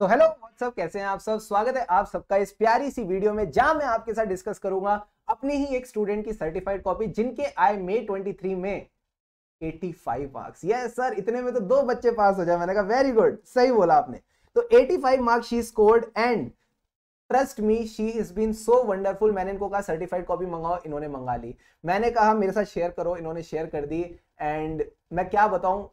तो hello what's up कैसे हैं आप सब स्वागत है आप सबका इस प्यारी सी वीडियो में जहां मैं आपके साथ डिस्कस करूंगा अपनी ही एक स्टूडेंट की सर्टिफाइड कॉपी जिनके आए मे 23 में 85 मार्क्स यस सर इतने में तो दो बच्चे पास हो जाए मैंने कहा वेरी गुड सही बोला आपने तो 85 marks she scored and trust me she is been so wonderful मैंने इनको कहा सर्टिफाइड कॉपी मंगाओ इन्होंने मंगा ली मैंने कहा मेरे साथ शेयर करो इन्होंने शेयर कर दी एंड मैं क्या बताऊं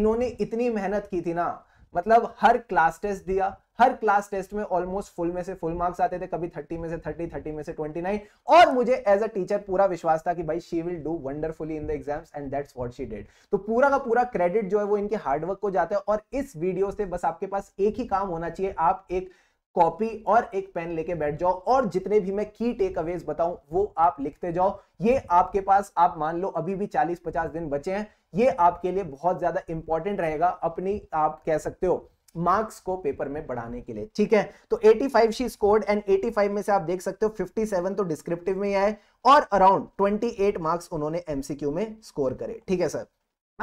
इन्होंने इतनी मेहनत की थी ना मतलब हर क्लास टेस्ट दिया हर क्लास टेस्ट में ऑलमोस्ट फुल में से फुल मार्क्स आते थे कभी थर्टी में से थर्टी थर्टी में से नाइन और मुझे एज अ टीचर पूरा विश्वास था कि भाई she will do wonderfully in the exams and that's what she did तो पूरा का पूरा क्रेडिट जो है वो इनके हार्डवर्क को जाता है और इस वीडियो से बस आपके पास एक ही काम होना चाहिए आप एक कॉपी और एक पेन लेके बैठ जाओ और जितने भी मैं की टेक अवेज बताऊं वो आप लिखते जाओ ये आपके पास आप मान लो अभी भी 40-50 दिन बचे हैं ये आपके लिए बहुत ज्यादा इंपॉर्टेंट रहेगा अपनी आप कह सकते हो मार्क्स को पेपर में बढ़ाने के लिए ठीक है तो 85 शी स्कोर्ड एंड एटी में से आप देख सकते हो 57 तो डिस्क्रिप्टिव में आए और अराउंड 28 मार्क्स उन्होंने एमसीक्यू में स्कोर करे ठीक है सर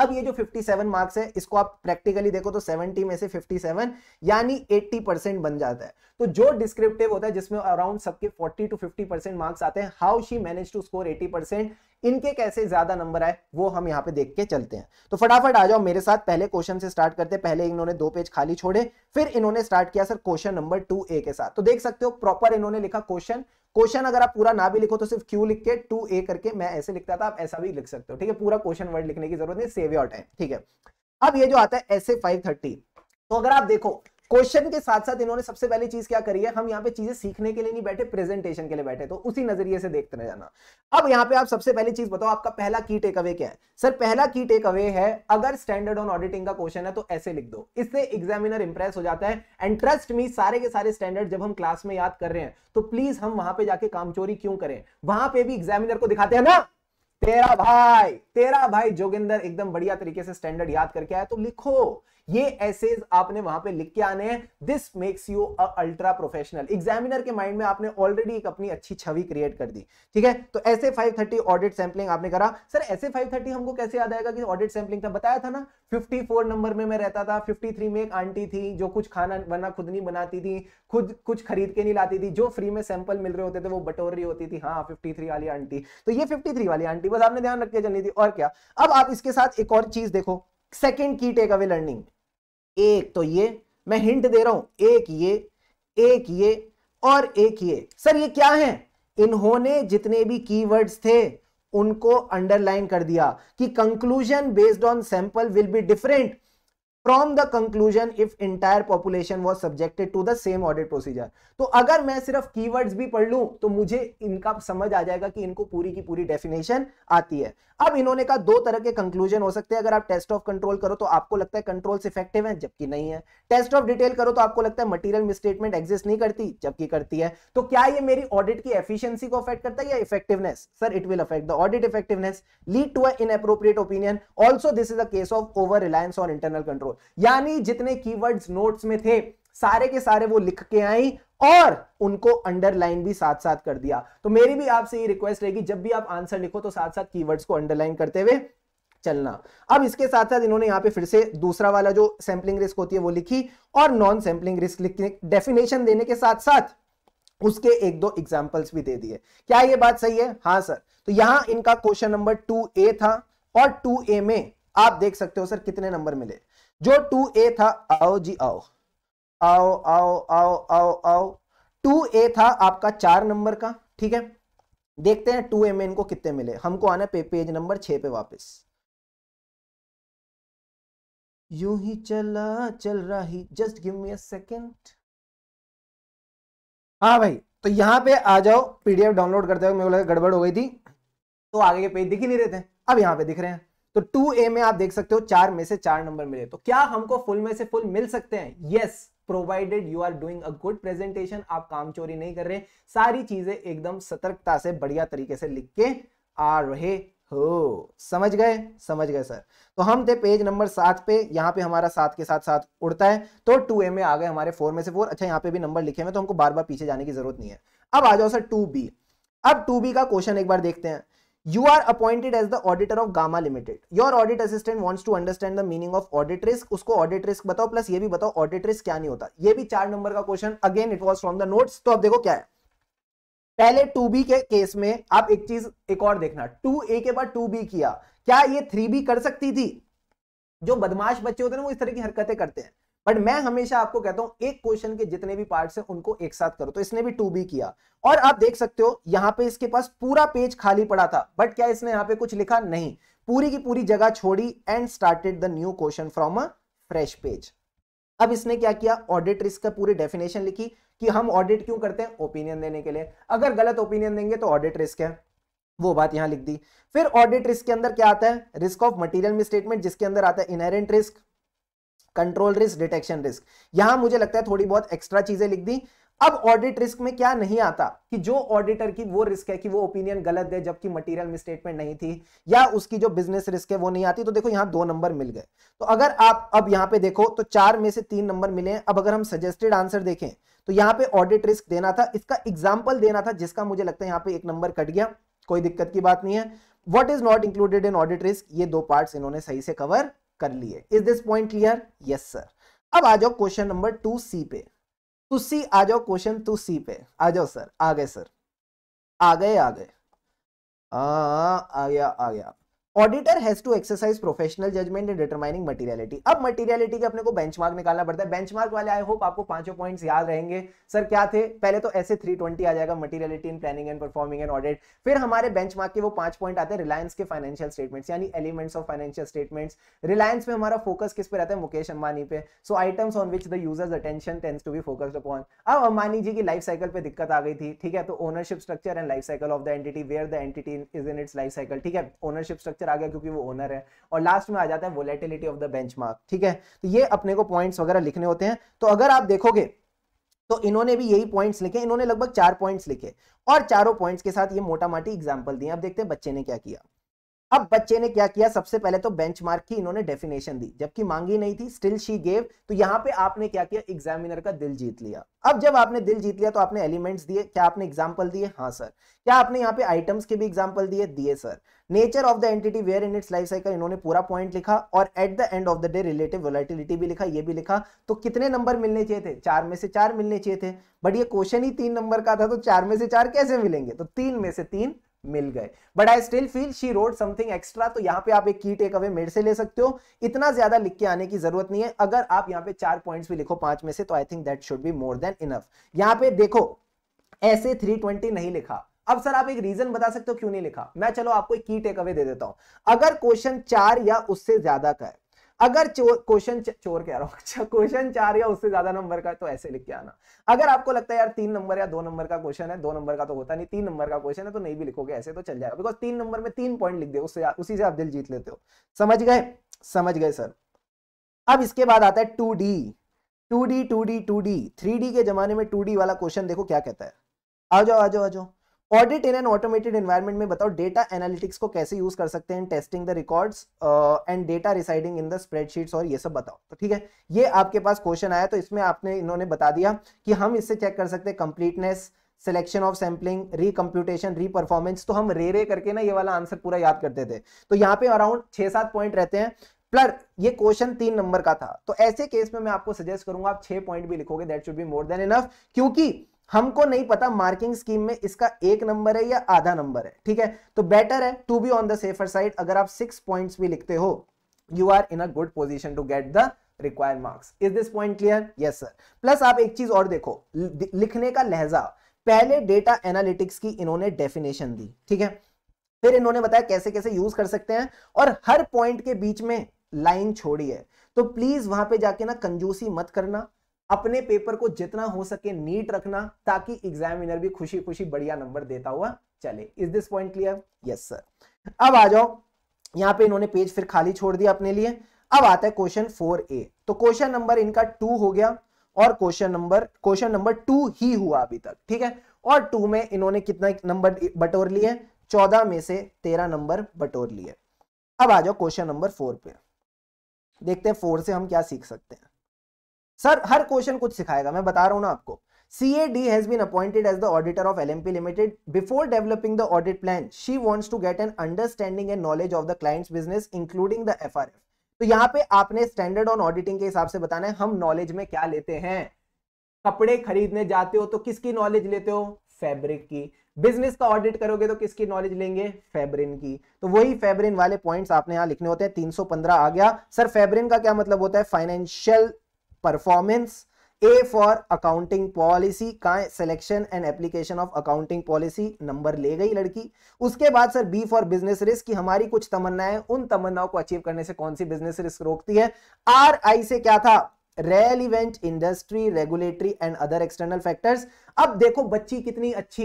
अब ये जो 57 मार्क्स है इसको आप प्रैक्टिकली देखो तो 70 में से 57 यानी 80 परसेंट बन जाता है तो जो डिस्क्रिप्टिव होता है जिसमें अराउंड सबके 40 टू 50 परसेंट मार्क्स आते हैं how she manage to score 80 percent इनके कैसे ज्यादा नंबर आए वो हम यहाँ पे देख के चलते हैं तो फटाफट आ जाओ मेरे साथ पहले क्वेश्चन से स्टार्ट करते पहले इन्होंने दो पेज खाली छोड़े फिर इन्होंने स्टार्ट किया sir question number two A के साथ तो देख सकते हो प्रॉपर इन्होंने लिखा क्वेश्चन क्वेश्चन अगर आप पूरा ना भी लिखो तो सिर्फ क्यू लिख के टू ए करके मैं ऐसे लिखता था आप ऐसा भी लिख सकते हो ठीक है पूरा क्वेश्चन वर्ड लिखने की जरूरत नहीं सेव योर टाइम ठीक है अब ये जो आता है एस ए फाइव थर्टी तो अगर आप देखो क्वेश्चन के साथ साथ इन्होंने सबसे पहली चीज क्या करी है हम यहाँ पे चीजें सीखने के लिए नहीं बैठे प्रेजेंटेशन के लिए बैठे तो उसी नजरिए से देखते रह जाना अब यहाँ पे आप सबसे पहली चीज बताओ आपका पहला की टेक अवे क्या है सर पहला की टेक अवे है अगर स्टैंडर्ड ऑन ऑडिटिंग का क्वेश्चन है तो ऐसे लिख दो इससे एग्जामिनर इंप्रेस हो जाता है एंड ट्रस्ट मी सारे के सारे स्टैंडर्ड जब हम क्लास में याद कर रहे हैं तो प्लीज हम वहां पर जाके कामचोरी क्यों करें वहां पर भी एग्जामिनर को दिखाते हैं ना तेरा भाई तेरा भाई जोगिंदर एकदम बढ़िया तरीके से स्टैंडर्ड याद करके आया तो लिखो ये एसेज आपने वहां पे लिख के आने हैं this makes you a ultra professional examiner के माइंड में आपने ऑलरेडी एक अपनी अच्छी छवि क्रिएट कर दी ठीक है तो ऐसे 530 ऑडिट सैंपलिंग आपने करा सर ऐसे 530 हमको कैसे याद आएगा कि ऑडिट सैंपलिंग था बताया था ना 54 नंबर में मैं रहता था 53 में एक आंटी थी जो कुछ खाना बना खुद नहीं बनाती थी खुद कुछ खरीद के नहीं लाती थी जो फ्री में सैंपल मिल रहे होते थे वो बटोर रही होती थी हाँ फिफ्टी वाली आंटी तो ये फिफ्टी वाली आंटी बस आपने ध्यान रख के चलनी थी और और क्या अब आप इसके साथ एक और चीज देखो सेकेंड की टेक अवे लर्निंग एक तो ये मैं हिंट दे रहा हूं एक ये एक ये और एक ये सर ये क्या है इन्होंने जितने भी कीवर्ड्स थे उनको अंडरलाइन कर दिया कि conclusion based on sample will be different from the conclusion if entire population was subjected to the same audit procedure तो अगर मैं सिर्फ वर्ड भी पढ़ लू तो मुझे इनका समझ आ जाएगा कि इनको पूरी की पूरी डेफिनेशन आती है अब इन्होंने कहा दो तरह के कंक्लूजन हो सकते हैं अगर आप टेस्ट ऑफ कंट्रोल करो तो आपको लगता है कंट्रोल्स इफेक्टिव है जबकि नहीं है टेस्ट ऑफ डिटेल करो तो आपको लगता है मटीरियल मिसस्टेटमेंट एग्जिस्ट नहीं करती जबकि करती है तो क्या ये मेरी ऑडिट की एफिशिएंसी को अफेक्ट करता है या effectiveness sir it will affect the audit effectiveness lead to a inappropriate opinion also this is a case of over reliance on internal control वो यानी जितने कीवर्ड्स नोट्स में थे सारे के सारे वो लिख के आई और उनको अंडरलाइन भी साथ साथ कर दिया तो मेरी भी आपसे ये रिक्वेस्ट रहेगी जब भी आप आंसर लिखो तो साथ साथ कीवर्ड्स को अंडरलाइन करते हुए चलना अब इसके साथ साथ इन्होंने यहां पे फिर से दूसरा वाला जो सैंपलिंग रिस्क होती है वो लिखी और नॉन सैंपलिंग रिस्क लिखने डेफिनेशन देने के साथ साथ उसके एक दो एग्जाम्पल्स भी दे दिए क्या ये बात सही है हाँ सर तो यहां इनका क्वेश्चन नंबर टू था और टू में आप देख सकते हो सर कितने नंबर मिले जो टू ए था आओ जी आओ आओ आओ आओ आओ आओ टू ए था आपका चार नंबर का ठीक है देखते हैं टू ए में इनको कितने मिले हमको आना पे, पेज नंबर छ पे वापस यू ही चला चल रहा ही just give me a second हाँ भाई तो यहां पे आ जाओ पीडीएफ डाउनलोड करते हुए मेरे को लगा गड़बड़ हो गई थी तो आगे के पेज दिख ही नहीं रहे थे अब यहां पे दिख रहे हैं तो टू ए में आप देख सकते हो चार में से चार नंबर मिले तो क्या हमको फुल में से फुल मिल सकते हैं yes provided you are doing a good presentation आप काम चोरी नहीं कर रहे सारी चीजें एकदम सतर्कता से बढ़िया तरीके से लिख के आ रहे हो समझ गए समझ गए सर तो हम थे पेज नंबर सात पे यहाँ पे हमारा सात के साथ साथ उड़ता है तो टू ए में आ गए हमारे फोर में से फोर अच्छा यहाँ पे भी नंबर लिखे हुए तो हमको बार बार पीछे जाने की जरूरत नहीं है अब आ जाओ सर टू बी अब टू बी का क्वेश्चन एक बार देखते हैं You are appointed as the auditor of Gamma Limited. Your audit assistant wants to understand the meaning of audit risk. उसको audit risk बताओ plus ये भी बताओ audit risk क्या नहीं होता ये भी चार नंबर का question again it was from the notes तो अब देखो क्या है पहले टू बी के केस में आप एक चीज एक और देखना टू ए के बाद टू बी किया क्या ये थ्री बी कर सकती थी जो बदमाश बच्चे होते हैं ना वो इस तरह की हरकतें करते हैं बट मैं हमेशा आपको कहता हूं एक क्वेश्चन के जितने भी पार्ट है उनको एक साथ करो तो इसने भी टू बी किया और आप देख सकते हो यहाँ पे इसके पास पूरा पेज खाली पड़ा था बट क्या इसने यहाँ पे कुछ लिखा नहीं पूरी की पूरी जगह छोड़ी and started the new question from a fresh page अब इसने क्या किया ऑडिट रिस्क का पूरी डेफिनेशन लिखी कि हम ऑडिट क्यों करते हैं ओपिनियन देने के लिए अगर गलत ओपिनियन देंगे तो ऑडिट रिस्क है वो बात यहां लिख दी फिर ऑडिट रिस्क के अंदर क्या आता है रिस्क ऑफ मटेरियल मिस्टेटमेंट जिसके अंदर आता है inherent risk control risk detection risk यहां मुझे लगता है थोड़ी बहुत एक्स्ट्रा चीजें लिख दी अब ऑडिट रिस्क में क्या नहीं आता कि जो ऑडिटर की वो रिस्क है कि वो ओपिनियन गलत दे जबकि मटेरियल मिसस्टेटमेंट नहीं थी या उसकी जो बिजनेस रिस्क है वो नहीं आती तो देखो यहां दो नंबर मिल गए तो अगर आप अब यहां पे देखो तो चार में से तीन नंबर मिले अब अगर हम सजेस्टेड आंसर देखें तो यहां पे ऑडिट रिस्क देना था इसका एग्जाम्पल देना था जिसका मुझे लगता है यहां पर एक नंबर कट गया कोई दिक्कत की बात नहीं है what is not included in audit risk ये दो पार्ट इन्होंने सही से कवर कर लिए is this point clear yes sir अब आ जाओ क्वेश्चन नंबर टू सी पे टू सी आ जाओ क्वेश्चन टू सी पे आ जाओ सर आ गए सर आ गए आ गए आ, गया आ गया auditor has to exercise professional judgement in determining materiality अब मटेरियलिटी के अपने को बेंचमार्क निकालना पड़ता है बेंचमार्क वाले आई होप आपको पांचों पॉइंट्स याद रहेंगे सर क्या थे पहले तो ऐसे 320 आ जाएगा materiality in planning and performing and audit फिर हमारे बेंचमार्क के वो पांच पॉइंट आते हैं रिलायंस के फाइनेंशियल स्टेटमेंट्स यानी elements of financial statements reliance में हमारा फोकस किस पे रहता है मुकेश अंबानी पे so items on which the users attention tends to be focused upon अब अंबानी जी की लाइफ साइकिल पे दिक्कत आ गई थी ठीक है तो ownership structure and life cycle of the entity where the entity is in its life cycle ठीक है ओनरशिप स्ट्रक्चर आ गया क्योंकि वो ओनर है और लास्ट में आ जाता है वोलेटिलिटी ऑफ द बेंच ठीक है तो ये अपने को पॉइंट्स वगैरह लिखने होते हैं तो अगर आप देखोगे तो इन्होंने भी यही पॉइंट्स लिखे इन्होंने लगभग चार पॉइंट्स लिखे और चारों पॉइंट्स के साथ ये मोटा माटी एग्जाम्पल दिए अब देखते हैं बच्चे ने क्या किया अब बच्चे ने क्या किया सबसे पहले तो बेंचमार्क की इन्होंने डेफिनेशन दी जबकि मांगी नहीं थी स्टिल शी गेव तो यहां पे आपने क्या किया एग्जामिनर का दिल जीत लिया अब जब आपने दिल जीत लिया तो आपने एलिमेंट्स दिए क्या आपने एग्जाम्पल दिए हाँ सर क्या आपने यहाँ पे आइटम्स के भी एग्जाम्पल दिए दिए sir nature of the entity where in its life cycle इन्होंने पूरा पॉइंट लिखा और at the end of the day relative volatility भी लिखा ये भी लिखा तो कितने नंबर मिलने चाहिए थे चार में से चार मिलने चाहिए थे बट ये क्वेश्चन ही तीन नंबर का था तो चार में से चार कैसे मिलेंगे तो तीन में से तीन मिल गए but I still feel she wrote something extra तो यहाँ पे आप एक की टेक अवे मेरे से ले सकते हो इतना ज्यादा लिख के आने की जरूरत नहीं है अगर आप यहाँ पे चार पॉइंट्स भी लिखो पांच में से तो I think that should be more than enough यहाँ पे देखो ऐसे 320 नहीं लिखा अब सर आप एक रीजन बता सकते हो क्यों नहीं लिखा मैं चलो आपको एक की टेक अवे दे देता हूं अगर क्वेश्चन चार या उससे ज्यादा का है अगर चोर क्वेश्चन चोर कह रहा हूँ अच्छा क्वेश्चन चार या उससे ज्यादा नंबर का तो ऐसे लिख के आना अगर आपको लगता है यार तीन नंबर या दो नंबर का क्वेश्चन है दो नंबर का तो होता नहीं तीन नंबर का क्वेश्चन है तो नहीं भी लिखोगे ऐसे तो चल जाएगा बिकॉज तीन नंबर में तीन पॉइंट लिख दे उससे उसी से आप दिल जीत लेते हो समझ गए समझ गए सर अब इसके बाद आता है two D two D two D two D three D के जमाने में टू डी वाला क्वेश्चन देखो क्या कहता है आ जाओ आ जाओ आ जाओ audit in an automated environment में बताओ डेटा एनालिटिक्स को कैसे यूज कर सकते हैं testing the records and data residing in the spreadsheets और ये सब बताओ तो ठीक है ये आपके पास क्वेश्चन आया तो इसमें आपने इन्होंने बता दिया कि हम इससे चेक कर सकते हैं completeness selection of sampling recomputation reperformance तो हम रे रे करके ना ये वाला आंसर पूरा याद करते थे तो यहाँ पे अराउंड छह सात पॉइंट रहते हैं प्लर ये क्वेश्चन तीन नंबर का था तो ऐसे केस में मैं आपको सजेस्ट करूंगा आप छह पॉइंट भी लिखोगे that should be more than enough क्योंकि हमको नहीं पता मार्किंग स्कीम में इसका एक नंबर है या आधा नंबर है ठीक है तो बेटर है to be on the safer side अगर आप सिक्स पॉइंट्स भी लिखते हो you are in a good position to get the require marks is this point clear yes sir plus आप एक चीज और देखो लिखने का लहजा पहले डेटा एनालिटिक्स की इन्होंने डेफिनेशन दी ठीक है फिर इन्होंने बताया कैसे कैसे यूज कर सकते हैं और हर पॉइंट के बीच में लाइन छोड़ी है तो प्लीज वहां पे जाके ना कंजूसी मत करना अपने पेपर को जितना हो सके नीट रखना ताकि एग्जामिनर भी खुशी खुशी बढ़िया नंबर देता हुआ चले is this point clear yes sir अब आ जाओ यहाँ पे इन्होंने पेज फिर खाली छोड़ दिया अपने लिए अब आता है क्वेश्चन फोर ए तो क्वेश्चन नंबर इनका टू हो गया और question number question number two ही हुआ अभी तक ठीक है और टू में इन्होंने कितना नंबर बटोर लिए चौदह में से तेरह नंबर बटोर लिए अब आ जाओ क्वेश्चन नंबर फोर पे देखते हैं फोर से हम क्या सीख सकते हैं सर हर क्वेश्चन कुछ सिखाएगा मैं बता रहा हूं ना आपको C A D has been appointed as the auditor of L MP limited before developing the audit plan she wants to get an understanding and knowledge of the client's business including the F R F तो यहाँ पे आपने standard on auditing के हिसाब से बताना है हम नॉलेज में क्या लेते हैं कपड़े खरीदने जाते हो तो किसकी नॉलेज लेते हो फैब्रिक की बिजनेस का ऑडिट करोगे तो किसकी नॉलेज लेंगे फेब्रिन की तो वही फेब्रिन वाले पॉइंट्स आपने यहां लिखने होते हैं 315 आ गया सर फेब्रिन का क्या मतलब होता है financial performance A for accounting policy का selection and application of accounting policy number ले गई लड़की उसके बाद sir B for business risk की हमारी कुछ तमन्नाएं उन तमन्नाओं को अचीव करने से कौन सी बिजनेस रिस्क रोकती है आर आई से क्या था relevant industry regulatory and other external factors अब देखो बच्ची कितनी अच्छी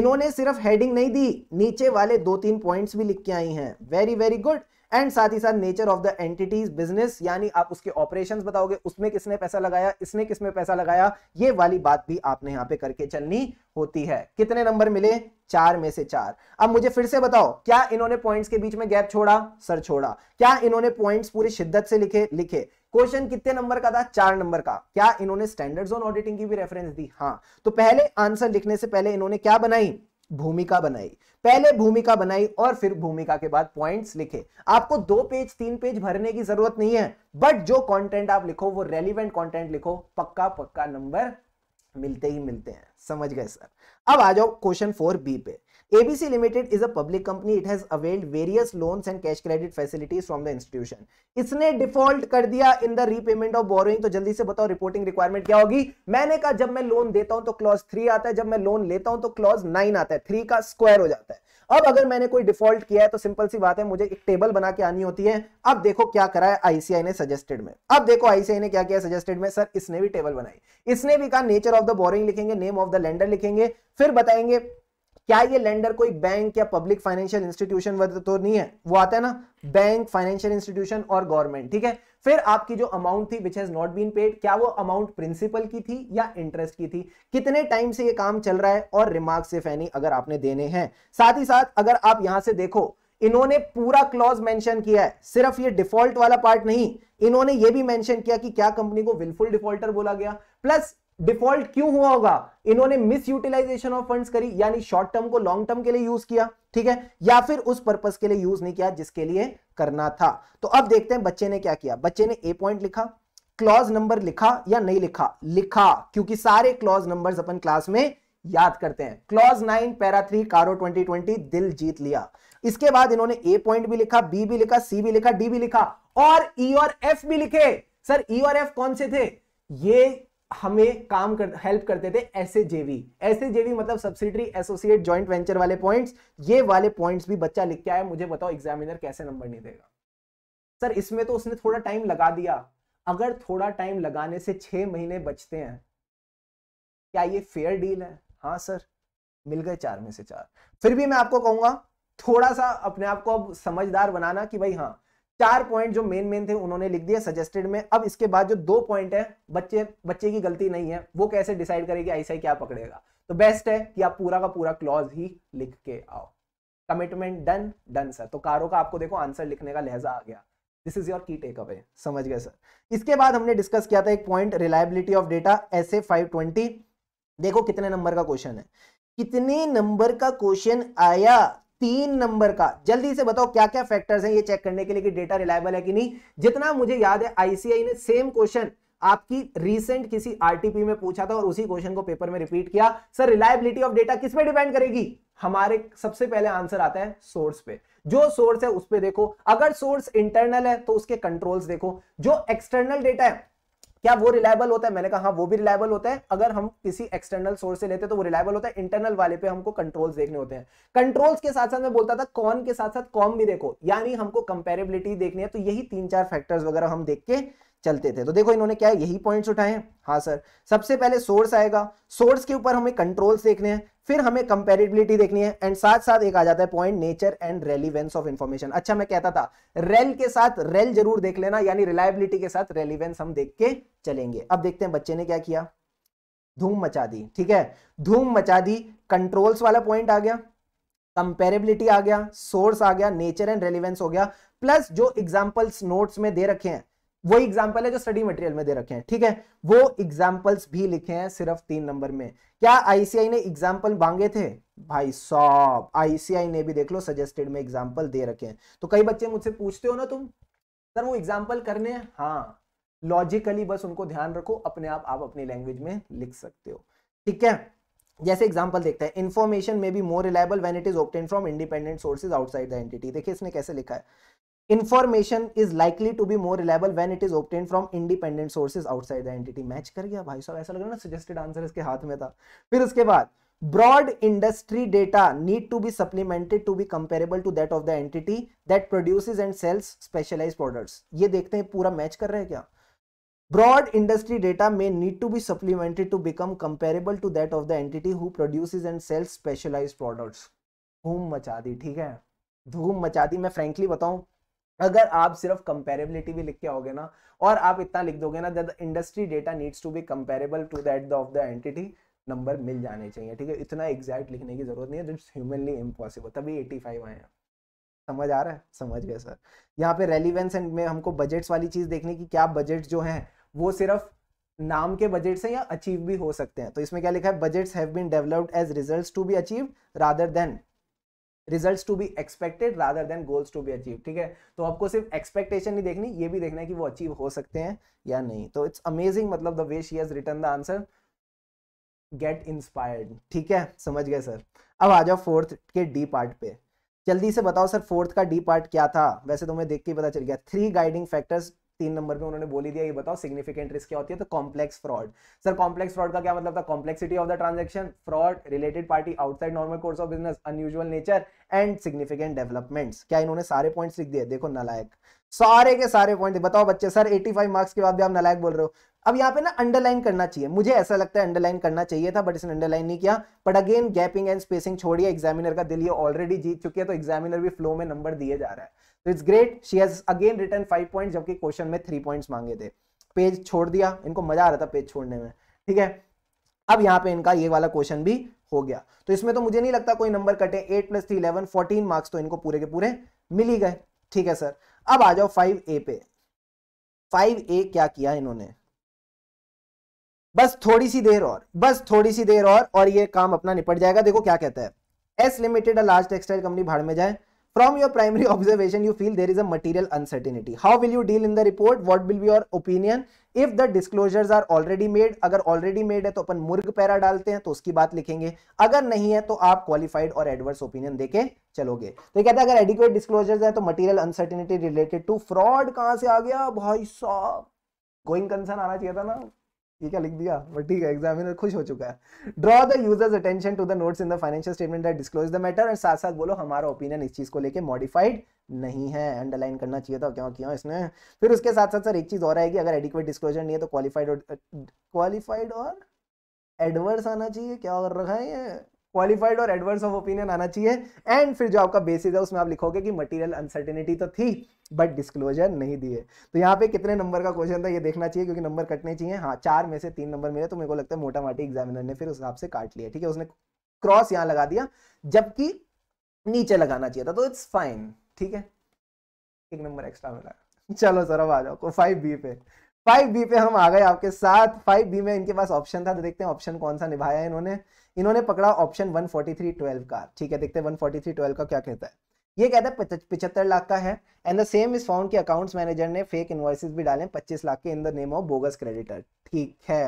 इन्होंने सिर्फ हेडिंग नहीं दी नीचे वाले दो तीन पॉइंट्स भी लिख के आई हैं वेरी वेरी गुड एंड साथ ही साथ nature of the entity's business यानी आप उसके ऑपरेशन बताओगे उसमें किसने पैसा लगाया इसने किसमें पैसा लगाया ये वाली बात भी आपने यहाँ पे करके चलनी होती है कितने नंबर मिले चार में से चार अब मुझे फिर से बताओ क्या इन्होंने पॉइंट्स के बीच में गैप छोड़ा सर छोड़ा क्या इन्होंने पॉइंट्स पूरी शिद्दत से लिखे लिखे क्वेश्चन कितने नंबर का था चार नंबर का क्या इन्होंने स्टैंडर्ड्स ऑन ऑडिटिंग की भी रेफरेंस दी हाँ तो पहले आंसर लिखने से पहले इन्होंने क्या बनाई भूमिका बनाई पहले भूमिका बनाई और फिर भूमिका के बाद पॉइंट्स लिखे आपको दो पेज तीन पेज भरने की जरूरत नहीं है बट जो कंटेंट आप लिखो वो रेलिवेंट कंटेंट लिखो पक्का पक्का नंबर मिलते ही मिलते हैं समझ गए सर अब आ जाओ क्वेश्चन फोर बी पे ABC Limited is a public company. It has availed various loans and cash credit facilities from the institution. इसने डिफॉल्ट कर दिया in the repayment of borrowing तो जल्दी से बताओ रिपोर्टिंग रिक्वायरमेंट क्या होगी मैंने कहा जब मैं लोन देता हूं तो क्लॉज थ्री आता है जब मैं लोन लेता हूं तो क्लॉज नाइन आता है थ्री का स्क्वायर हो जाता है अब अगर मैंने कोई डिफॉल्ट किया है तो सिंपल सी बात है मुझे एक टेबल बना के आनी होती है अब देखो क्या करा है आईसीआई ने सजेस्टेड में अब देखो आईसीआई ने क्या किया सजेस्टेड में सर इसने भी टेबल बनाई इसने भी कहा नेचर ऑफ द बोरिंग लिखेंगे नेम ऑफ द लेंडर लिखेंगे फिर बताएंगे क्या ये लेंडर कोई बैंक या पब्लिक फाइनेंशियल इंस्टीट्यूशन वगैरह तो नहीं है वो आता है ना बैंक फाइनेंशियल इंस्टीट्यूशन और गवर्नमेंट ठीक है फिर आपकी जो अमाउंट थी which has not been paid क्या वो अमाउंट प्रिंसिपल की थी या इंटरेस्ट की थी कितने टाइम से ये काम चल रहा है और रिमार्क से फैनी अगर आपने देने हैं साथ ही साथ अगर आप यहां से देखो इन्होंने पूरा क्लॉज मेंशन किया है सिर्फ ये डिफॉल्ट वाला पार्ट नहीं इन्होंने ये भी मेंशन किया कि क्या कंपनी को विलफुल डिफॉल्टर बोला गया प्लस डिफॉल्ट क्यों हुआ होगा इन्होंने मिस यूटिलाइजेशन ऑफ फंड्स करी यानी शॉर्ट टर्म को लॉन्ग टर्म के लिए यूज किया ठीक है या फिर उस पर्पस के लिए यूज नहीं किया जिसके लिए करना था तो अब देखते हैं बच्चे ने क्या किया बच्चे ने ए पॉइंट लिखा क्लॉज नंबर लिखा या नहीं लिखा लिखा क्योंकि सारे क्लॉज नंबर्स अपन क्लास में याद करते हैं clause nine para three CARO twenty twenty दिल जीत लिया इसके बाद इन्होंने ए पॉइंट भी लिखा बी भी लिखा सी भी लिखा डी भी लिखा और ई e और एफ भी लिखे सर ई e और एफ कौन से थे ये हमें काम कर हेल्प करते थे ऐसे जेवी ऐसे जेवी मतलब सब्सिडरी एसोसिएट ज्वाइंट वेंचर वाले पॉइंट्स ये वाले पॉइंट्स भी बच्चा लिख के आया मुझे बताओ एग्जामिनर कैसे नंबर नहीं देगा सर इसमें तो उसने थोड़ा टाइम लगा दिया अगर थोड़ा टाइम लगाने से छह महीने बचते हैं क्या ये फेयर डील है हाँ सर मिल गए चार में से चार फिर भी मैं आपको कहूंगा थोड़ा सा अपने आप को अब समझदार बनाना कि भाई हाँ चार पॉइंट जो मेन मेन थे उन्होंने लिख दिया सजेस्टेड में अब इसके बाद जो दो पॉइंट है बच्चे बच्चे की गलती नहीं है वो कैसे डिसाइड करेगी ऐसा क्या पकड़ेगा तो बेस्ट है कि आप पूरा का पूरा क्लॉज ही लिख के आओ कमिटमेंट डन डन सर तो कारो का आपको देखो आंसर लिखने का लहजा आ गया this is your key takeaway समझ गए सर इसके बाद हमने डिस्कस किया था एक point reliability of data S A five twenty देखो कितने नंबर का क्वेश्चन है कितने नंबर का क्वेश्चन आया तीन नंबर का जल्दी से बताओ क्या क्या फैक्टर्स हैं ये चेक करने के लिए कि डेटा रिलायबल है कि नहीं जितना मुझे याद है आईसीआई ने सेम क्वेश्चन आपकी रीसेंट किसी आरटीपी में पूछा था और उसी क्वेश्चन को पेपर में रिपीट किया सर रिलायबिलिटी ऑफ डेटा किस पे डिपेंड करेगी हमारे सबसे पहले आंसर आता है सोर्स पे जो सोर्स है उस पर देखो अगर सोर्स इंटरनल है तो उसके कंट्रोल्स देखो जो एक्सटर्नल डेटा है क्या वो रिलायबल होता है मैंने कहा हाँ वो भी रिलायबल होता है अगर हम किसी एक्सटर्नल सोर्स से लेते तो वो रिलायबल होता है इंटरनल वाले पे हमको कंट्रोल्स देखने होते हैं कंट्रोल्स के साथ साथ मैं बोलता था कॉन के साथ साथ कॉम भी देखो यानी हमको कंपेरेबिलिटी देखनी है तो यही तीन चार फैक्टर्स वगैरह हम देख के चलते थे तो देखो इन्होंने क्या है यही पॉइंट्स उठाए हैं हाँ सर सबसे पहले सोर्स आएगा सोर्स के ऊपर हमें कंट्रोल्स देखने हैं फिर हमें कंपेरेबिलिटी देखनी है एंड साथ साथ एक आ जाता है point nature and relevance of information अच्छा मैं कहता था रेल के साथ रेल जरूर देख लेना यानी रिलायबिलिटी के साथ रेलिवेंस हम देख के चलेंगे अब देखते हैं बच्चे ने क्या किया धूम मचा दी ठीक है धूम मचा दी कंट्रोल्स वाला पॉइंट आ गया कंपेरेबिलिटी आ गया सोर्स आ गया नेचर एंड रेलिवेंस हो गया प्लस जो एग्जाम्पल्स नोट्स में दे रखे हैं वही एग्जाम्पल है जो स्टडी मटेरियल में दे रखे हैं ठीक है वो एग्जाम्पल्स भी लिखे हैं सिर्फ तीन नंबर में क्या आईसीआई ने एग्जाम्पल मांगे थे भाई सॉप आईसीआई ने भी देख लो सजेस्टेड में एग्जाम्पल दे रखे हैं तो कई बच्चे मुझसे पूछते हो ना तुम सर वो एग्जाम्पल करने हाँ लॉजिकली बस उनको ध्यान रखो अपने आप आप अपनी लैंग्वेज में लिख सकते हो ठीक है जैसे एग्जाम्पल देखते हैं इन्फॉर्मेशन में be more reliable when it is obtained from independent sources outside the entity देखिए इसने कैसे लिखा है information is likely to be more reliable when it is obtained from independent sources outside entity match कर गया भाई साहब ऐसा लग रहा ना सजेस्टेड आंसर इसके हाथ में था फिर उसके बाद broad industry data need to be supplemented to be comparable to that of the entity that produce and sales specialise products ये देखते हैं पूरा मैच कर रहे हैं क्या ब्रॉड इंडस्ट्री डेटा में need to be supplemented to become comparable to that of the entity who produce and sales specialise products धूम मचा दी ठीक है धूम मचा दी मैं फ्रेंकली बताऊं अगर आप सिर्फ कंपेरेबिलिटी भी लिख के आओगे ना और आप इतना लिख दोगे ना the industry data needs to be comparable to that of the entity number मिल जाने चाहिए ठीक है इतना एग्जैक्ट लिखने की जरूरत नहीं है इट्स ह्यूमनली इम्पॉसिबल तभी एटी फाइव आए हैं समझ आ रहा है समझ गया सर यहाँ पे रेलिवेंस एंड में हमको बजट्स वाली चीज देखने की क्या बजट जो है वो सिर्फ नाम के बजट से या अचीव भी हो सकते हैं तो इसमें क्या लिखा है budgets have been developed as results to be achieved rather than result to be expected rather than goals to be achieve ठीक है तो आपको सिर्फ एक्सपेक्टेशन नहीं देखनी ये भी देखना है कि वो अचीव हो सकते हैं या नहीं तो इट्स अमेजिंग मतलब the way she has written the answer get inspired ठीक है समझ गए सर अब आ जाओ फोर्थ के डी पार्ट पे जल्दी से बताओ सर फोर्थ का डी पार्ट क्या था वैसे तुम्हें तो देख के पता चल गया थ्री गाइडिंग फैक्टर्स तीन नंबर पे उन्होंने बोली दिया ये बताओ सिग्निफिकेंट रिस्क क्या होती है तो complex fraud sir complex fraud का क्या मतलब था complexity of the transaction fraud related party outside normal course of business unusual nature and significant developments क्या इन्होंने सारे पॉइंट्स लिख दिए देखो नलायक सारे के सारे पॉइंट बताओ बच्चे सर 85 मार्क्स के बाद भी आप नलायक बोल रहे हो अब यहाँ पे ना अंडरलाइन करना चाहिए मुझे ऐसा लगता है अंडरलाइन करना चाहिए था बट इसने अंडरलाइन नहीं किया but again gapping and spacing छोड़िए एग्जामिनर का दिल ये ऑलरेडी जीत चुकी है तो एग्जामिनर भी फ्लो में नंबर दिए जा रहा है तो it's great she has again written five point जबकि क्वेश्चन में थ्री पॉइंट मांगे थे पेज छोड़ दिया इनको मजा आ रहा था पेज छोड़ने में ठीक है अब यहाँ पे इनका ये वाला क्वेश्चन भी हो गया तो इसमें तो मुझे नहीं लगता कोई नंबर कटे eight plus three eleven fourteen marks तो इनको पूरे के पूरे मिल ही गए ठीक है सर अब आ जाओ फाइव ए पे फाइव ए क्या किया इन्होंने बस थोड़ी सी देर और बस थोड़ी सी देर और और ये काम अपना निपट जाएगा देखो क्या कहता है S limited large textile company भाड़ में जाए from your primary observation you feel there is a material uncertainty how will you deal in the report what will be your opinion if the disclosures are already made अगर already made है तो अपन मुर्ग para डालते हैं तो उसकी बात लिखेंगे अगर नहीं है तो आप क्वालिफाइड और एडवर्स ओपिनियन देके चलोगे तो कहते हैं अगर एडिक्वेट डिस्क्लोजर्स है तो material uncertainty related to fraud कहां से आ गया भाई साहब गोइंग कंसर्न आना चाहिए था ना ये क्या लिख दिया बट ठीक है एग्जामिनर खुश हो चुका है draw the users attention to the notes in the financial statement that disclose the matter and साथ साथ बोलो हमारा ओपिनियन इस चीज को लेके मॉडिफाइड नहीं है अंडरलाइन करना चाहिए था क्यों क्यों इसने फिर उसके साथ साथ सर एक चीज और आएगी अगर एडिक्वेट डिस्क्लोजर नहीं है तो क्वालिफाइड क्वालिफाइड और एडवर्स आना चाहिए क्या कर रखा है ये क्वालिफाइड और एडवर्स ऑफ ओपिनियन आना चाहिए एंड फिर जो आपका बेसिस है उसमें आप लिखोगे कि मटेरियल अनसर्टेनिटी तो थी बट डिस्क्लोजर नहीं दिए तो यहाँ पे कितने नंबर का क्वेश्चन था ये देखना चाहिए क्योंकि नंबर कटने चाहिए हाँ चार में से तीन नंबर मिले तो मेरे को लगता है मोटा माटी एग्जामिनर ने फिर उस हिसाब से काट लिया ठीक है उसने क्रॉस यहाँ लगा दिया जबकि नीचे लगाना चाहिए था तो इट्स फाइन ठीक है एक नंबर एक्स्ट्रा मिला चलो सर अब आ जाओ फाइव बी पे फाइव बी पे हम आ गए आपके साथ फाइव बी में इनके पास ऑप्शन था तो देखते हैं ऑप्शन कौन सा निभाया इन्होंने इन्होंने पकड़ा ऑप्शन 14312 का ठीक है देखते हैं 14312 का क्या कहता है ये कहता है पिछहत्तर लाख का है and the same is found कि अकाउंट्स मैनेजर ने फेक इन्वॉइसिस भी डाले 25 लाख के in the name of bogus creditor ठीक है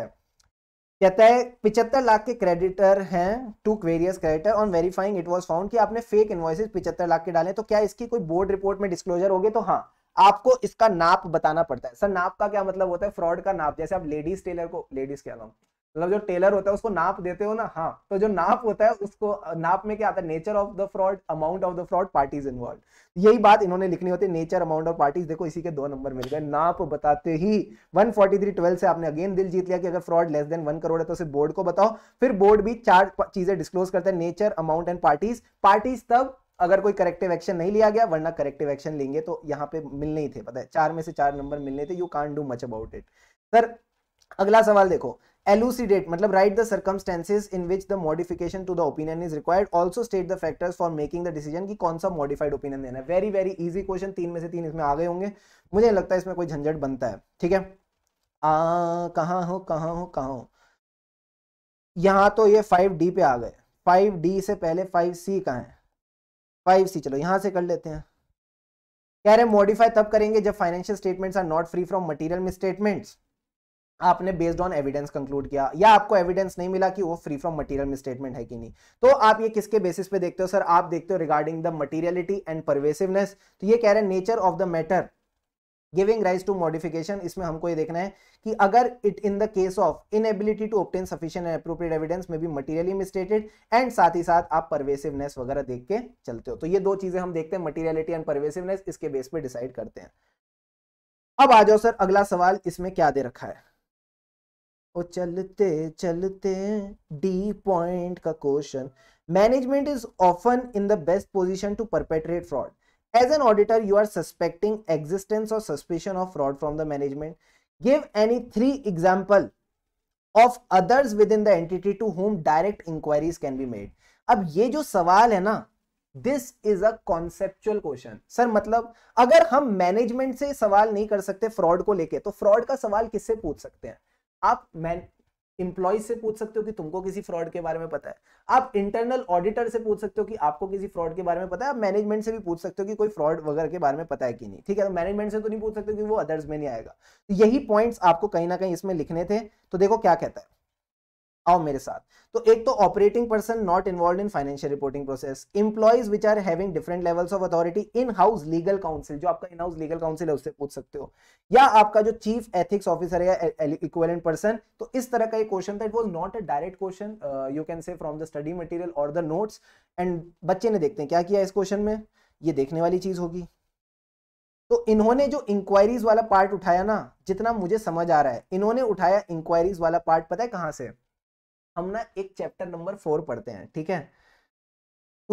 कहता है पिछहत्तर लाख के क्रेडिटर हैं to various creditor on verifying it was found कि आपने फेक इन्वॉइसिस पिछहत्तर लाख के डाले तो क्या इसकी कोई बोर्ड रिपोर्ट में डिस्क्लोजर होगी तो हाँ आपको इसका नाप बताना पड़ता है सर नाप का क्या मतलब होता है फ्रॉड का नाप जैसे आप लेडीज टेलर को लेडीज क्या कहूँ मतलब जो टेलर होता है उसको नाप देते हो ना हाँ तो जो नाप होता है उसको नाप में क्या आता है nature of the fraud amount of the fraud parties involve यही बात इन्होंने लिखनी होती है नेचर अमाउंट ऑफ पार्टीज देखो इसी के दो नंबर मिल गए नाप बताते ही 14312 से आपने अगेन दिल जीत लिया कि अगर fraud less than one crore है तो उसे बोर्ड को बताओ फिर बोर्ड भी चार चीजें डिस्क्लोज करता है nature amount and parties parties तब अगर कोई करेक्टिव एक्शन नहीं लिया गया वरना करेक्टिव एक्शन लेंगे तो यहाँ पे मिलने ही थे पता है चार में से चार नंबर मिलने थे you can do much about it sir अगला सवाल देखो elucidate matlab write the circumstances in which the modification to the opinion is required also state the factors for making the decision कि कौन सा modified opinion देना है very very easy question तीन में से तीन इसमें आ गए होंगे मुझे लगता है इसमें कोई झंझट बनता है ठीक है कहाँ हो कहाँ हो कहाँ हो यहाँ तो ये फाइव डी पे आ गए फाइव डी से पहले फाइव सी कहाँ है फाइव सी चलो यहाँ से कर लेते हैं कह रहे मॉडिफाई तब करेंगे जब financial statements are not free from material misstatements आपने बेस्ड ऑन एविडेंस कंक्लूड किया या आपको एविडेंस नहीं मिला कि वो फ्री फ्रॉम मटेरियल मिसस्टेटमेंट है कि नहीं तो आप ये किसके बेसिस पे देखते हो सर आप देखते हो regarding the materiality and pervasiveness तो ये कह रहे हैं nature of the matter giving rise to modification इसमें हमको ये देखना है कि अगर it in the case of inability to obtain sufficient and appropriate evidence में भी मटीरियली मिस्टेटेड एंड साथ ही साथ आप परवेसिवनेस वगैरह देख के चलते हो तो ये दो चीजें हम देखते हैं मटीरियलिटी एंड परवेसिवनेस इसके बेस पर डिसाइड करते हैं अब आ जाओ सर अगला सवाल इसमें क्या दे रखा है वो चलते चलते डी पॉइंट का question management is often in the best position to perpetrate fraud as an auditor you are suspecting existence और suspicion of fraud from the management give any three example of others within the entity to whom direct inquiries can be made अब ये जो सवाल है ना this is a conceptual question sir मतलब अगर हम मैनेजमेंट से सवाल नहीं कर सकते फ्रॉड को लेके तो फ्रॉड का सवाल किससे पूछ सकते हैं आप मैन इंप्लॉय से पूछ सकते हो कि तुमको किसी फ्रॉड के बारे में पता है आप इंटरनल ऑडिटर से पूछ सकते हो कि आपको किसी फ्रॉड के बारे में पता है आप मैनेजमेंट से भी पूछ सकते हो कि कोई फ्रॉड वगैरह के बारे में पता है कि नहीं ठीक है तो मैनेजमेंट से तो नहीं पूछ सकते कि वो अदर्स में नहीं आएगा तो यही पॉइंट्स आपको कहीं ना कहीं इसमें लिखने थे तो देखो क्या कहता है आओ मेरे साथ तो एक तो operating person not involve in financial reporting process employees which are having different levels of authority in house legal counsel जो आपका इन हाउस लीगल काउंसिल है उससे पूछ सकते हो या आपका जो चीफ एथिक्स ऑफिसर है इक्वेलेंट पर्सन e-, e-, तो इस तरह का एक क्वेश्चन था it was not a direct question you can say from the study material और द नोट्स एंड बच्चे ने देखते हैं क्या किया इस क्वेश्चन में ये देखने वाली चीज होगी तो इन्होंने जो इंक्वायरीज वाला पार्ट उठाया ना जितना मुझे समझ आ रहा है इन्होंने उठाया इंक्वायरीज वाला पार्ट पता है कहां से है? हम ना एक चैप्टर नंबर फोर पढ़ते हैं ठीक है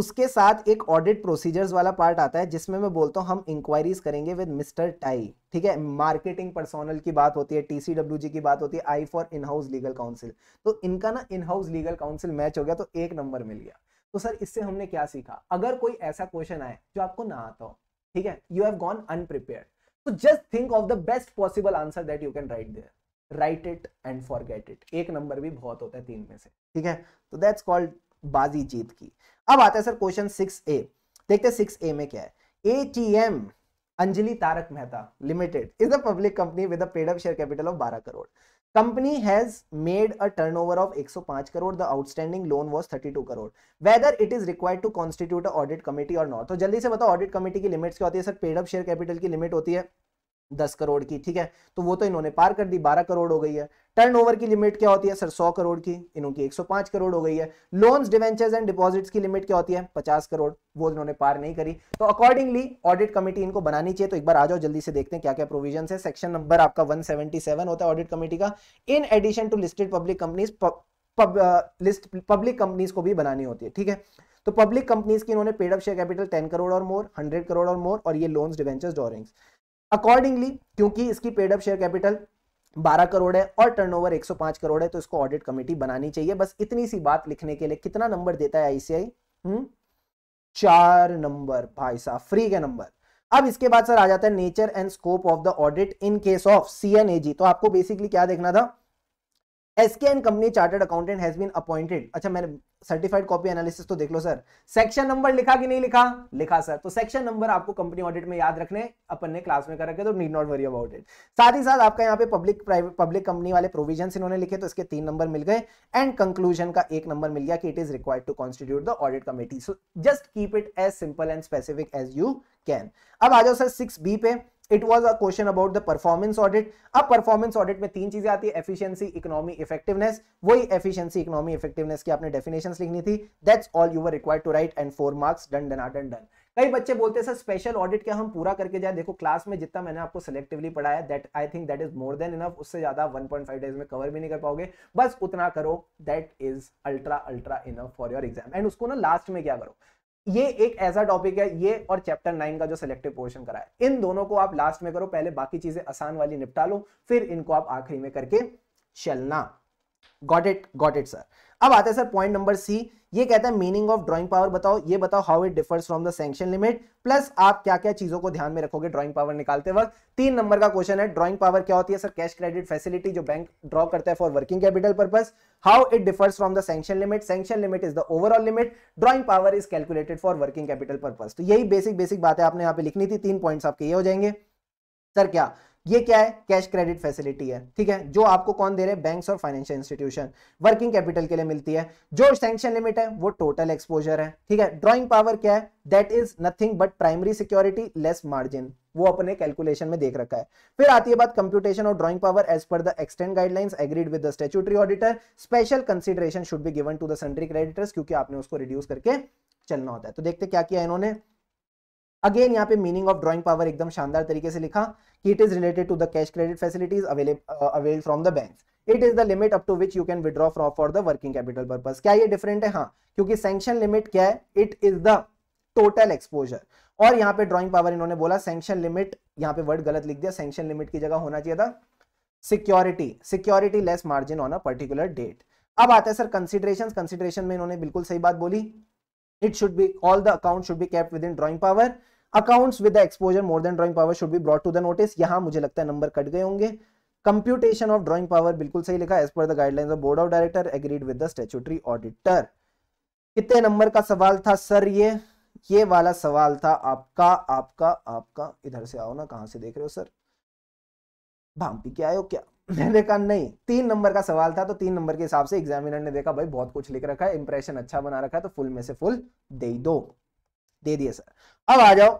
उसके साथ एक ऑडिट प्रोसीजर्स वाला पार्ट आता है जिसमें मैं बोलता हूँ हम इंक्वायरीज करेंगे विद मिस्टर टाई ठीक है मार्केटिंग पर्सोनल की बात होती है टीसीडब्ल्यूजी की बात होती है I for in house legal counsel तो इनका ना in house legal counsel match हो गया तो एक नंबर मिल गया तो सर इससे हमने क्या सीखा अगर कोई ऐसा क्वेश्चन आए जो आपको ना आता हो ठीक है यू हैव गॉन अनप्रिपेयर तो just think of the best possible answer that you can write there write it and forget it एक नंबर भी बहुत होता है तीन में से ठीक है तो दैट्स कॉल्ड बाजी जीत की अब आता है सर क्वेश्चन सिक्स ए देखते हैं सिक्स ए में क्या है A T M Anjali Tarak Mehta limited is a public company with a paid up share capital of 12 crore company has made a turnover of 105 crore the outstanding loan was 32 crore whether it is required to constitute audit committee और not तो जल्दी से बताओ audit committee की limits क्या होती है sir paid up share capital की लिमिट होती है दस करोड़ की ठीक है तो वो तो इन्होंने पार कर दी बारह करोड़ हो गई है टर्नओवर की लिमिट क्या होती है सर सौ करोड़ की इनकी पांच करोड़ हो गई है लोन्स डिवेंचर्स एंड डिपॉजिट्स की लिमिट क्या होती है पचास करोड़ वो इन्होंने पार नहीं करी तो अकॉर्डिंगली ऑडिट कमेटी इनको बनानी चाहिए तो एक बार आ जाओ जल्दी से देखते हैं क्या क्या प्रोविजन है सेक्शन नंबर आपका सेवन होता है ऑडिट कमेटी का in addition to listed public companies list public companies को भी बनानी होती है ठीक है तो पब्लिक कंपनीज की इन्होंने paid up share capital 10 crore और मोर 100 करोड़ और मोर और ये लोन्स डिवेंचर्स डॉरिंग्स अकॉर्डिंगली क्योंकि इसकी पेडअप शेयर कैपिटल 12 करोड़ है और टर्नओवर 105 करोड़ है तो इसको ऑडिट कमेटी बनानी चाहिए बस इतनी सी बात लिखने के लिए कितना नंबर देता है आईसीआई हम्म? चार नंबर भाई साहब फ्री के नंबर अब इसके बाद सर आ जाता है nature and scope of the audit in case of C and AG तो आपको बेसिकली क्या देखना था S K and company chartered accountant has been appointed अच्छा मैंने सर्टिफाइड कॉपी एनालिसिस तो देख लो सर सेक्शन नंबर लिखा कि नहीं लिखा लिखा सर तो सेक्शन नंबर आपको कंपनी ऑडिट में याद रखने अपन ने क्लास में कर रखे तो need not worry about it साथ ही साथ आपका यहाँ पे पब्लिक प्राइवेट पब्लिक कंपनी वाले प्रोविजन इन्होंने लिखे तो इसके तीन नंबर मिल गए एंड कंक्लूजन का एक नंबर मिल गया कि it is required to constitute the audit committee so just keep it as simple and specific as you can अब आ जाओ सर सिक्स बी पे it was a question about the performance audit अब performance audit में तीन चीजें आती है एफिशियंसी इकोनॉमी इफेक्टिवनेस वही एफिशियंसी इकोनॉमी इफेक्टिवनेस की आपने डेफिनेशन लिखनी थी that's all you were require to write and four marks done done done done कई बच्चे बोलते हैं सर स्पेशल ऑडिट क्या हम पूरा करके जाए देखो क्लास में जितना मैंने आपको सिलेक्टिवली पढ़ाया that I think that is more than enough उससे ज्यादा 1.5 डेज में कवर भी नहीं कर पाओगे बस उतना करो that is ultra ultra enough for your exam एंड उसको ना लास्ट में क्या करो ये एक ऐसा टॉपिक है ये और चैप्टर नाइन का जो सिलेक्टिव पोर्शन करा है इन दोनों को आप लास्ट में करो पहले बाकी चीजें आसान वाली निपटा लो फिर इनको आप आखिरी में करके चलना got it got it sir अब आता है सर पॉइंट नंबर सी ये कहता है मीनिंग ऑफ ड्राइंग पावर बताओ ये बताओ how it differs from the sanction limit plus आप क्या क्या चीजों को ध्यान में रखोगे ड्राइंग पावर निकालते वक्त तीन नंबर का क्वेश्चन है ड्राइंग पावर क्या होती है सर कैश क्रेडिट फैसिलिटी जो बैंक ड्रॉ करता है for working capital purpose how it differs from the sanction limit sanction limit is the overall limit drawing power is calculated for working capital purpose तो यही basic basic बातें आपने यहाँ पे लिखनी थी तीन पॉइंट आपके ये हो जाएंगे सर क्या ये क्या है कैश क्रेडिट फैसिलिटी है ठीक है जो आपको कौन दे रहे हैं बैंक्स और फाइनेंशियल इंस्टीट्यूशन वर्किंग कैपिटल के लिए मिलती है जो सैंक्शन लिमिट है वो टोटल एक्सपोजर है ठीक है ड्रॉइंग पावर क्या है that is nothing but primary security less margin वो अपने कैलकुलेशन में देख रखा है फिर आती है बात कंप्यूटेशन और drawing power as per the extend guidelines agreed with the statutory auditor special consideration should be given to the sundry creditors क्योंकि आपने उसको रिड्यूस करके चलना होता है तो देखते क्या किया इन्होंने अगेन यहाँ पे मीनिंग ऑफ ड्रॉइंग पावर एकदम शानदार तरीके से लिखा कि it is related to the cash credit facilities avail from the bank it is the limit up to which you can withdraw fro for the working capital purpose क्या ये different है हाँ क्योंकि सैंक्शन लिमिट क्या है it is the total exposure और यहाँ पे ड्रॉइंग पावर इन्होंने बोला सेंशन लिमिट यहाँ पे वर्ड गलत लिख दिया सेंशन लिमिट की जगह होना चाहिए था security security less margin on a particular date अब आता है सर कंसिडरेशन कंसिडरेशन में इन्होंने बिल्कुल सही बात बोली should be all the account should be kept within drawing power accounts with the exposure more than drawing power should be brought to the notice यहां मुझे लगता है नंबर कट गए होंगे कंप्यूटेशन ऑफ ड्रॉइंग पावर बिल्कुल सही लिखा as per the guidelines of board of director agreed with the statutory auditor कितने नंबर का सवाल था सर ये ये वाला सवाल था आपका आपका आपका इधर से आओ ना कहाँ से देख रहे हो सर भांपी के आयो क्या मैंने कहा नहीं तीन नंबर का सवाल था तो तीन नंबर के हिसाब से एग्जामिनर ने देखा भाई बहुत कुछ लिख रखा है इंप्रेशन अच्छा बना रखा है तो फुल में से फुल दे दो दे दिए सर अब आ जाओ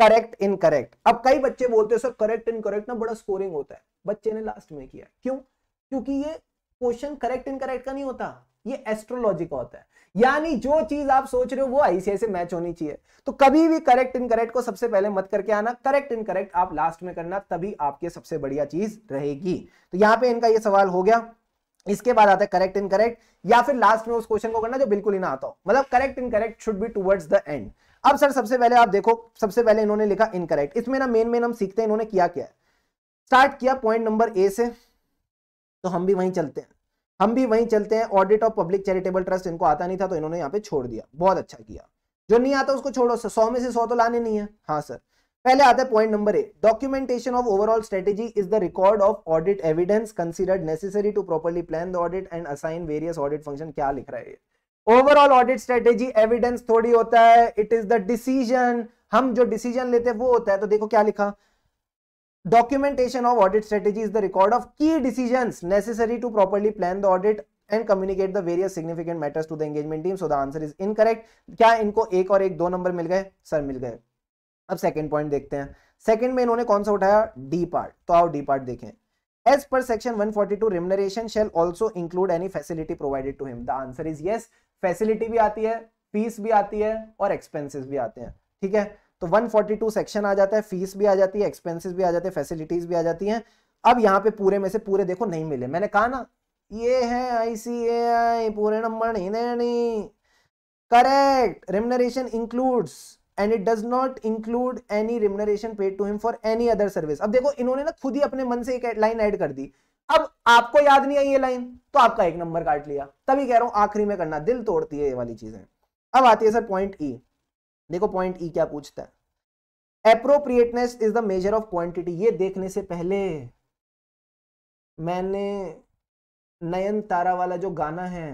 करेक्ट इनकरेक्ट अब कई बच्चे बोलते हैं सर करेक्ट इनकरेक्ट ना बड़ा स्कोरिंग होता है बच्चे ने लास्ट में किया क्यों क्योंकि ये क्वेश्चन करेक्ट इनकरेक्ट का नहीं होता ये एस्ट्रोलॉजी का होता है यानी जो चीज आप सोच रहे हो वो आईसीआई से मैच होनी चाहिए तो कभी भी करेक्ट इनकरेक्ट को सबसे पहले मत करके आना करेक्ट इनकरेक्ट आप लास्ट में करना तभी आपके सबसे बढ़िया चीज रहेगी तो यहां पे इनका ये सवाल हो गया इसके बाद आता है करेक्ट इन करेक्ट या फिर लास्ट में उस क्वेश्चन को करना जो बिल्कुल ही ना आता हो मतलब correct in correct should be towards the end अब सर सबसे पहले आप देखो सबसे पहले इन्होंने लिखा इनकरेक्ट इसमें ना मेन मेन हम सीखते हैं इन्होंने किया क्या है स्टार्ट किया पॉइंट नंबर ए से तो हम भी वहीं चलते हैं हम भी वहीं चलते हैं audit of public charitable trust इनको आता नहीं था तो इन्होंने यहाँ पे छोड़ दिया बहुत अच्छा किया जो नहीं आता उसको छोड़ो सौ में से सौ तो लाने नहीं है हाँ सर पहले आता है point number A documentation of overall strategy is the record of audit evidence considered necessary to properly plan the audit and assign various audit function क्या लिख रहा है ओवरऑल ऑडिट स्ट्रेटेजी एविडेंस थोड़ी होता है इट इज द डिसीजन हम जो decision लेते हैं वो होता है तो देखो क्या लिखा documentation of audit strategy is the record of key decision necessary to properly plan the audit and communicate the various significant matters to the engagement team so the answer is incorrect क्या इनको एक और एक दो number मिल गए sir मिल गए अब second point देखते हैं सेकेंड में इन्होंने कौन सा उठाया डी पार्ट तो आओ डी पार्ट देखें as per section 142 remuneration shall also include any facility provided to him the answer is yes facility भी आती है फीस भी आती है और एक्सपेंसिस भी आते हैं ठीक है तो 142 सेक्शन आ जाता है फीस भी आ जाती है एक्सपेंसेस भी आ जाते हैं फैसिलिटीज भी आ जाती हैं अब यहाँ पे पूरे में से पूरे देखो नहीं मिले मैंने कहा ना ये है आईसीएआई पूरे नंबर नहीं देनी correct remuneration includes and it does not include any remuneration paid to him for any other service अब देखो इन्होंने ना खुद ही अपने मन से एक लाइन एड कर दी अब आपको याद नहीं आई ये लाइन तो आपका एक नंबर काट लिया तभी कह रहा हूं आखिरी में करना दिल तोड़ती है ये वाली चीजें अब आती है सर पॉइंट ई e. देखो पॉइंट ई e क्या पूछता है appropriateness is the measure of quantity ये देखने से पहले मैंने नयन तारा वाला जो गाना है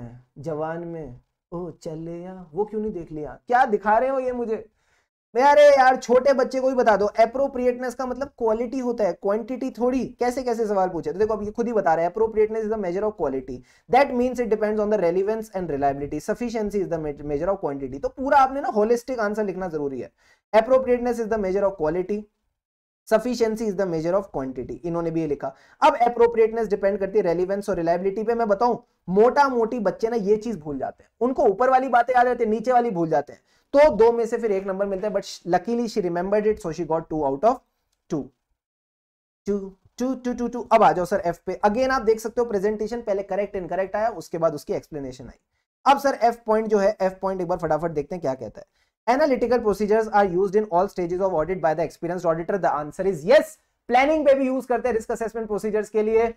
जवान में ओ चले या वो क्यों नहीं देख लिया क्या दिखा रहे हो ये मुझे अरे यार छोटे बच्चे को भी बता दो अप्रोप्रिएटनेस का मतलब क्वालिटी होता है क्वांटिटी थोड़ी कैसे कैसे सवाल पूछे तो देखो अब ये खुद ही बता रहे हैं appropriateness is the measure of quality that means it depends on the relevance and reliability sufficiency is the measure of quantity तो पूरा आपने ना होलिस्टिक आंसर लिखना जरूरी है appropriateness is the measure of quality sufficiency is the measure of quantity इन्होंने भी ये लिखा अब अप्रोप्रिएटनेस डिपेंड करती है रेलिवेंस और रिलायबिलिटी पे मैं बताऊं मोटा मोटी बच्चे ना ये चीज भूल जाते हैं उनको ऊपर वाली बातें याद रहती है नीचे वाली भूल जाते हैं तो दो में से फिर एक नंबर मिलता है but luckily she remembered it so she got two out of two two two two two two अब आ जाओ सर एफ पे अगेन आप देख सकते हो प्रेजेंटेशन पहले करेक्ट इन करेक्ट आया उसके बाद उसकी एक्सप्लेनेशन आई अब सर एफ पॉइंट जो है एफ पॉइंट एक बार फटाफट देखते हैं क्या कहता है analytical procedures are used in all stages of audit by the experienced auditor the answer is yes planning पे भी यूज करते हैं रिस्क असेसमेंट प्रोसीजर्स के लिए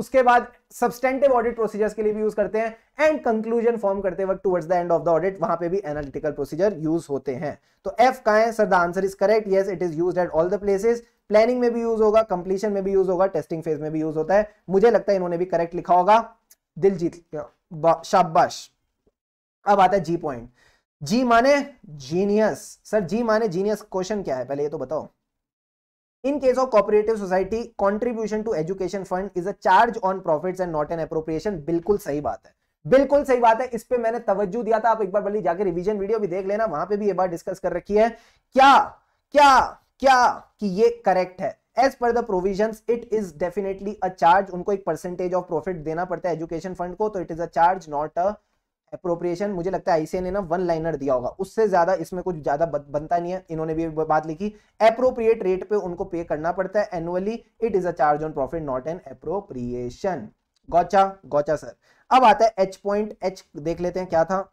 उसके बाद सब्सटेंटिव ऑडिट प्रोसीजर्स के लिए भी यूज करते हैं एंड कंक्लूजन फॉर्म करते वक्त towards the end of the audit वहां पे भी एनालिटिकल प्रोसीजर यूज होते हैं तो एफ का है sir the answer is correct yes it is used at all the places planning में भी यूज होगा कंप्लीशन में भी यूज होगा टेस्टिंग फेज में भी यूज होता है मुझे लगता है इन्होंने भी करेक्ट लिखा होगा दिल जीत शाबाश अब आता है जी पॉइंट जी माने जीनियस सर जी माने जीनियस क्वेश्चन क्या है पहले ये तो बताओ in case of cooperative society contribution to education fund is a charge on profit and not an appropriation बिल्कुल सही बात है बिल्कुल सही बात है इस पर मैंने तवज्जो दिया था आप एक बार बल्कि जाके रिविजन वीडियो भी देख लेना वहां पर भी ये बात डिस्कस कर रखी है क्या क्या क्या कि ये करेक्ट है as per the provision it is definitely a charge उनको एक परसेंटेज ऑफ प्रॉफिट देना पड़ता है एजुकेशन फंड को तो it is a charge not a appropriation मुझे लगता है आईसीएन ने ना वन लाइनर दिया होगा उससे ज्यादा इसमें कुछ ज्यादा बनता नहीं है इन्होंने भी बात लिखी अप्रोप्रिएट रेट पे उनको पे करना पड़ता है annually it is a charge on profit not an appropriation gotcha gotcha sir अब आता है एच पॉइंट एच देख लेते हैं क्या था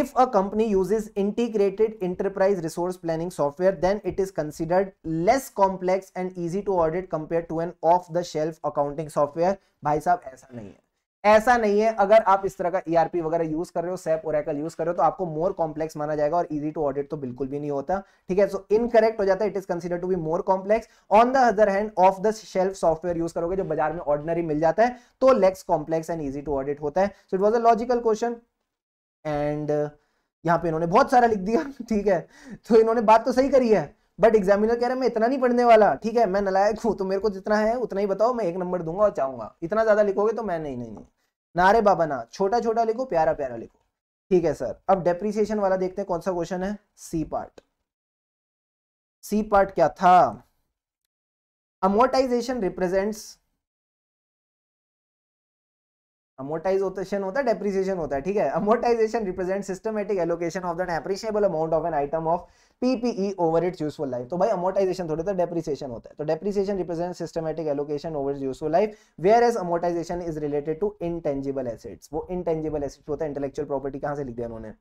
if a company uses integrated enterprise resource planning software then it is considered less complex and easy to audit compare to an off the shelf accounting software भाई साहब ऐसा नहीं है ऐसा नहीं है अगर आप इस तरह का ईआरपी e वगैरह यूज कर रहे हो सैप ओरेकल यूज कर रहे हो तो आपको मोर कॉम्प्लेक्स माना जाएगा और इजी टू ऑडिट तो बिल्कुल भी नहीं होता ठीक है सो इनकरेक्ट हो जाता है it is consider to be more complex on the other hand off the shelf software use करोगे जो बाजार में ऑर्डिनरी मिल जाता है तो less complex and easy to audit होता है so it was a logical question and यहाँ पे इन्होंने बहुत सारा लिख दिया ठीक है तो इन्होंने बात तो सही करी है बट एग्जामिनर कह रहा है मैं इतना नहीं पढ़ने वाला ठीक है मैं नलायक हूँ तो मेरे को जितना है उतना ही बताओ मैं एक नंबर दूंगा और चाहूंगा इतना ज्यादा लिखोगे तो मैं नहीं नहीं नारे बाबा ना छोटा छोटा लिखो प्यारा प्यारा लिखो ठीक है सर अब डेप्रीसिएशन वाला देखते हैं कौन सा क्वेश्चन है सी पार्ट सी पार्ट क्या था अमोटाइजेशन रिप्रेजेंट्स अमोर्टाइजोटेशन होता है डेप्रिसिएशन होता है ठीक है amortization represent systematic allocation of that appreciable amount of an item of PPE over its useful life तो भाई अमोर्टाइजेशन थोड़े तो डेप्रिसिएशन होता है तो depreciation represent systematic allocation over its useful life whereas amortization is related to intangible assets वो intangible assets होता है इंटेलेक्चुअल प्रॉपर्टी कहां से लिख दिया उन्होंने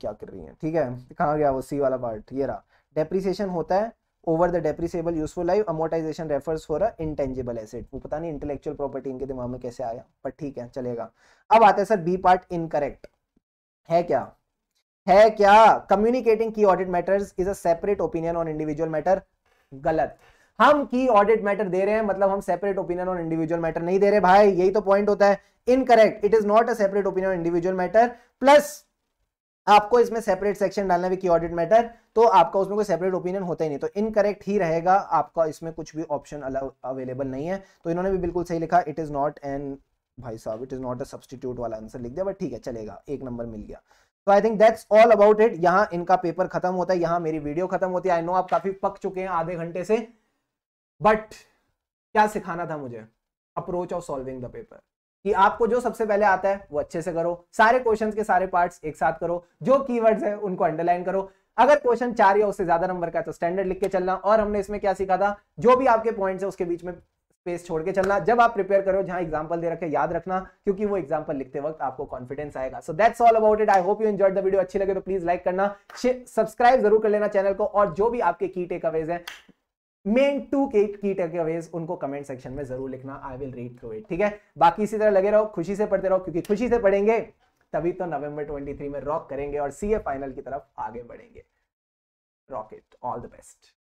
क्या कर रही है ठीक है कहाँ गया वो सी वाला पार्ट ये रहा डेप्रिसिएशन होता है over the depreciable useful life amortization refers for a intangible asset वो पता नहीं इंटेलेक्चुअल प्रॉपर्टी इनके दिमाग में कैसे आया पर ठीक है चलेगा अब आते हैं सर बी पार्ट इनकरेक्ट है क्या है क्या communicating key audit matters is a separate opinion on individual matter गलत हम की ऑडिट मैटर दे रहे हैं मतलब हम separate opinion on individual matter नहीं दे रहे भाई यही तो पॉइंट होता है incorrect it is not a separate opinion on individual matter plus आपको इसमें सेपरेट सेक्शन डालना भी की ऑडिट मैटर तो आपका उसमें कोई सेपरेट ओपिनियन होता ही नहीं तो इनकरेक्ट ही रहेगा आपका इसमें कुछ भी ऑप्शन अवेलेबल नहीं है तो इन्होंने भी बिल्कुल सही लिखा इट इज नॉट एन भाई साहब it is not a substitute वाला आंसर लिख दिया बट ठीक है चलेगा एक नंबर मिल गया तो I think that's all about it यहाँ इनका पेपर खत्म होता है यहाँ मेरी वीडियो खत्म होती है आई नो आप काफी पक चुके हैं आधे घंटे से बट क्या सिखाना था मुझे approach of solving the paper कि आपको जो सबसे पहले आता है वो अच्छे से करो सारे क्वेश्चंस के सारे पार्ट्स एक साथ करो जो कीवर्ड्स हैं उनको अंडरलाइन करो अगर क्वेश्चन चार या उससे ज्यादा नंबर का है तो स्टैंडर्ड लिख के चलना और हमने इसमें क्या सीखा था जो भी आपके पॉइंट्स है उसके बीच में स्पेस छोड़ के चलना जब आप प्रिपेयर करो जहां एग्जाम्पल दे रखे याद रखना क्योंकि वो एग्जाम्पल लिखते वक्त आपको कॉन्फिडेंस आएगा so that's all about it I hope you enjoyed the video अच्छी लगे तो प्लीज लाइक करना सब्सक्राइब जरूर कर लेना चैनल को और जो भी आपके की टेक अवेज मेन टू के की टेकअवेज उनको कमेंट सेक्शन में जरूर लिखना I will read through it ठीक है बाकी इसी तरह लगे रहो खुशी से पढ़ते रहो क्योंकि खुशी से पढ़ेंगे तभी तो नवंबर 23 में रॉक करेंगे और सीए फाइनल की तरफ आगे बढ़ेंगे रॉकेट ऑल द बेस्ट